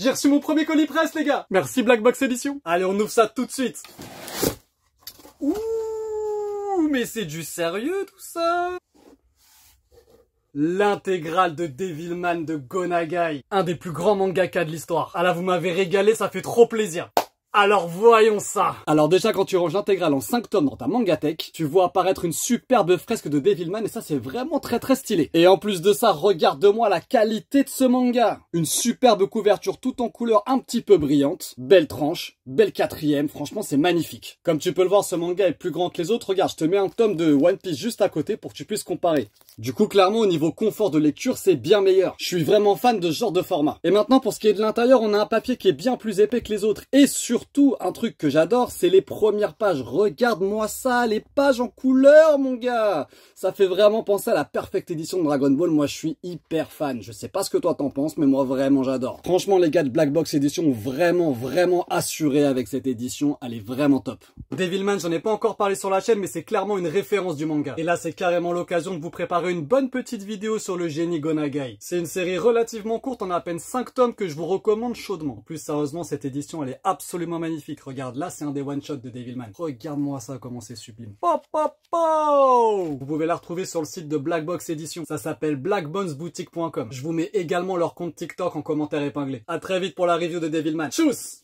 J'ai reçu mon premier colis presse, les gars Merci Black Box Edition Allez, on ouvre ça tout de suite Ouh, mais c'est du sérieux tout ça l'intégrale de Devilman de Gonagai, un des plus grands mangaka de l'histoire. Ah là, vous m'avez régalé, ça fait trop plaisir. Alors voyons ça Alors déjà quand tu ranges l'intégrale en 5 tomes dans ta mangatech, tu vois apparaître une superbe fresque de Devilman et ça c'est vraiment très très stylé. Et en plus de ça, regarde-moi la qualité de ce manga Une superbe couverture tout en couleur un petit peu brillante, belle tranche, belle quatrième, franchement c'est magnifique. Comme tu peux le voir, ce manga est plus grand que les autres, regarde, je te mets un tome de One Piece juste à côté pour que tu puisses comparer. Du coup, clairement, au niveau confort de lecture, c'est bien meilleur. Je suis vraiment fan de ce genre de format. Et maintenant, pour ce qui est de l'intérieur, on a un papier qui est bien plus épais que les autres et surtout tout. un truc que j'adore, c'est les premières pages. Regarde-moi ça, les pages en couleur, mon gars Ça fait vraiment penser à la perfecte édition de Dragon Ball. Moi, je suis hyper fan. Je sais pas ce que toi t'en penses, mais moi, vraiment, j'adore. Franchement, les gars de Black Box Edition vraiment, vraiment assuré avec cette édition. Elle est vraiment top. Devilman, j'en ai pas encore parlé sur la chaîne, mais c'est clairement une référence du manga. Et là, c'est carrément l'occasion de vous préparer une bonne petite vidéo sur le génie Gonagai. C'est une série relativement courte, en à peine 5 tomes, que je vous recommande chaudement. Plus sérieusement, cette édition, elle est absolument magnifique. Regarde, là, c'est un des one-shots de Devilman. Regarde-moi ça, comment c'est sublime. Pop, Vous pouvez la retrouver sur le site de Blackbox Edition. Ça s'appelle blackbonesboutique.com. Je vous mets également leur compte TikTok en commentaire épinglé. À très vite pour la review de Devilman. Tchuss